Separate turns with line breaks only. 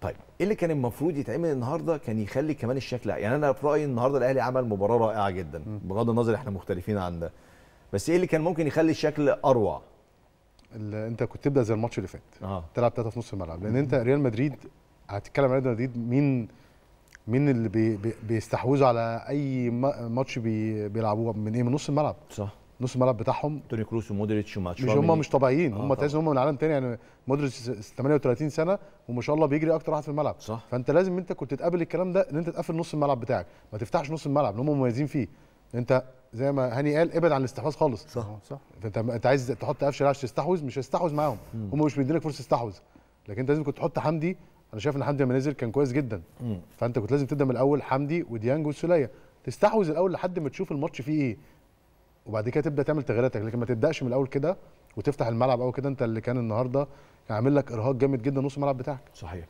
طيب ايه اللي كان المفروض يتعمل النهارده كان يخلي كمان الشكل يعني انا في رايي النهارده الاهلي عمل مباراه رائعه جدا بغض النظر احنا مختلفين عن ده بس ايه اللي كان ممكن يخلي الشكل اروع اللي انت كنت تبدا زي الماتش اللي فات آه. تلعب 3 في نص الملعب لان انت
ريال مدريد هتتكلم عن ريال مدريد مين مين اللي بي بيستحوذوا على اي ماتش بيلعبوه من ايه من نص الملعب صح نص الملعب بتاعهم توني كروس
ومودريتش وماتش مش هم مش
طبيعيين آه هم تحس ان هم من عالم تاني يعني مودريتش 38 سنه وما شاء الله بيجري اكتر واحد في الملعب صح فانت لازم انت كنت تقابل الكلام ده ان انت تقفل نص الملعب بتاعك ما تفتحش نص الملعب اللي هم مميزين فيه انت زي ما هاني قال ابعد عن الاستحواذ خالص صح صح فانت انت عايز تحط قفشه لاعب تستحوذ مش هيستحوذ معاهم هم مش بيدينك فرصه تستحوذ لكن انت لازم كنت تحط حمدي انا شايف ان حمدي لما نزل كان كويس جدا مم. فانت كنت لازم تبدا من الاول حمدي وديانج والسوليه تستحوذ الاول لحد ما تشوف الماتش فيه ايه وبعد كده تبدا تعمل تغييراتك لكن ما تبداش من الاول كده وتفتح الملعب او كده انت اللي كان النهارده عامل لك ارهاق جامد جدا نص الملعب بتاعك صحيح